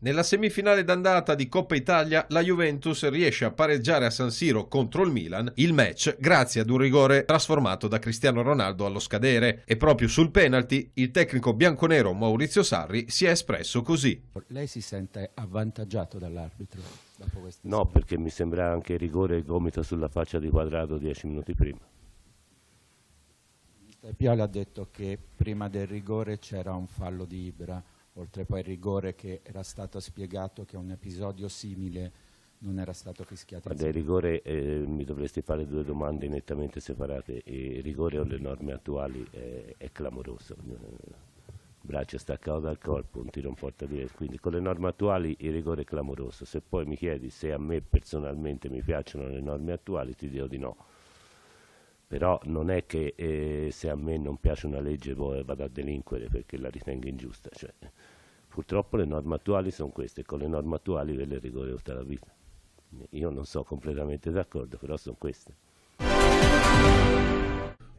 Nella semifinale d'andata di Coppa Italia la Juventus riesce a pareggiare a San Siro contro il Milan il match grazie ad un rigore trasformato da Cristiano Ronaldo allo scadere e proprio sul penalty il tecnico bianconero Maurizio Sarri si è espresso così. Lei si sente avvantaggiato dall'arbitro? No, perché mi sembra anche rigore e gomito sulla faccia di quadrato dieci minuti prima. Piala ha detto che prima del rigore c'era un fallo di Ibra oltre poi al rigore che era stato spiegato che un episodio simile non era stato fischiato. Ma del rigore eh, mi dovresti fare due domande nettamente separate. Il rigore o le norme attuali è, eh, è clamoroso. Braccio staccato dal corpo, un tiro in porta dire. Quindi con le norme attuali il rigore è clamoroso. Se poi mi chiedi se a me personalmente mi piacciono le norme attuali, ti dirò di no però non è che eh, se a me non piace una legge poi boh, eh, vado a delinquere perché la ritengo ingiusta. Cioè, purtroppo le norme attuali sono queste, con le norme attuali ve le rigore tutta la vita. Io non sono completamente d'accordo, però sono queste.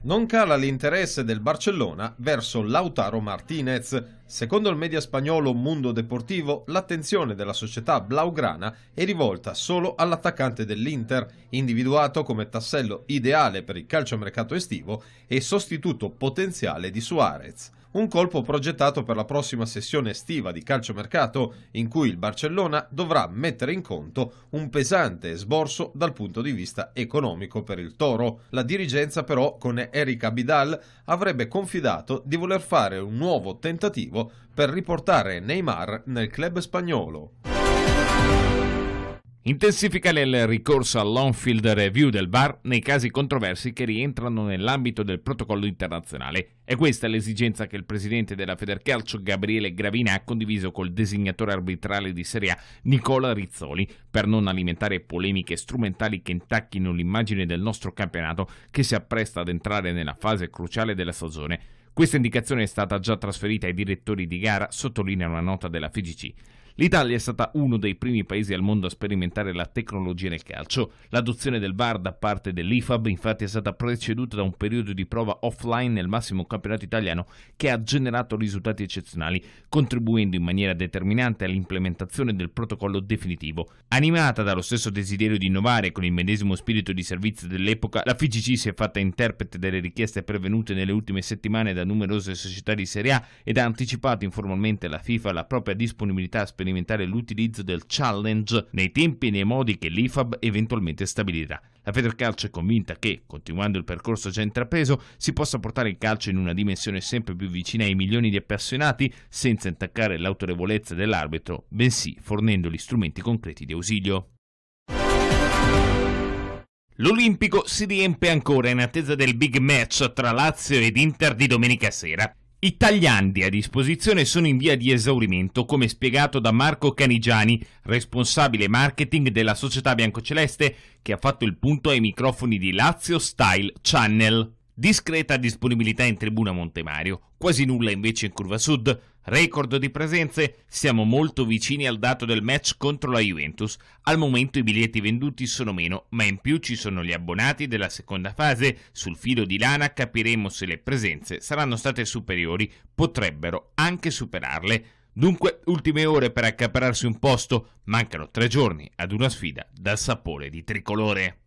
Non cala l'interesse del Barcellona verso Lautaro Martinez. Secondo il media spagnolo Mundo Deportivo, l'attenzione della società blaugrana è rivolta solo all'attaccante dell'Inter, individuato come tassello ideale per il calciomercato estivo e sostituto potenziale di Suarez. Un colpo progettato per la prossima sessione estiva di calciomercato in cui il Barcellona dovrà mettere in conto un pesante sborso dal punto di vista economico per il Toro. La dirigenza però con Eric Abidal avrebbe confidato di voler fare un nuovo tentativo per riportare Neymar nel club spagnolo intensifica il ricorso all'Onfield Review del VAR nei casi controversi che rientrano nell'ambito del protocollo internazionale. È questa l'esigenza che il presidente della Federcalcio Gabriele Gravina ha condiviso col designatore arbitrale di Serie A Nicola Rizzoli per non alimentare polemiche strumentali che intacchino l'immagine del nostro campionato che si appresta ad entrare nella fase cruciale della stagione. Questa indicazione è stata già trasferita ai direttori di gara, sottolinea una nota della FGC. L'Italia è stata uno dei primi paesi al mondo a sperimentare la tecnologia nel calcio. L'adozione del VAR da parte dell'IFAB infatti è stata preceduta da un periodo di prova offline nel massimo campionato italiano che ha generato risultati eccezionali, contribuendo in maniera determinante all'implementazione del protocollo definitivo. Animata dallo stesso desiderio di innovare con il medesimo spirito di servizio dell'epoca, la FIGC si è fatta interprete delle richieste pervenute nelle ultime settimane da numerose società di Serie A ed ha anticipato informalmente alla FIFA la propria disponibilità a sperimentare sperimentare l'utilizzo del challenge nei tempi e nei modi che l'IFAB eventualmente stabilirà. La Federcalcio è convinta che, continuando il percorso già intrapreso, si possa portare il calcio in una dimensione sempre più vicina ai milioni di appassionati senza intaccare l'autorevolezza dell'arbitro, bensì fornendo gli strumenti concreti di ausilio. L'Olimpico si riempie ancora in attesa del big match tra Lazio ed Inter di domenica sera. I tagliandi a disposizione sono in via di esaurimento, come spiegato da Marco Canigiani, responsabile marketing della società biancoceleste, che ha fatto il punto ai microfoni di Lazio Style Channel. Discreta disponibilità in tribuna Montemario, quasi nulla invece in curva sud, Record di presenze, siamo molto vicini al dato del match contro la Juventus. Al momento i biglietti venduti sono meno, ma in più ci sono gli abbonati della seconda fase. Sul filo di lana capiremo se le presenze saranno state superiori, potrebbero anche superarle. Dunque, ultime ore per accaparrarsi un posto, mancano tre giorni ad una sfida dal sapore di tricolore.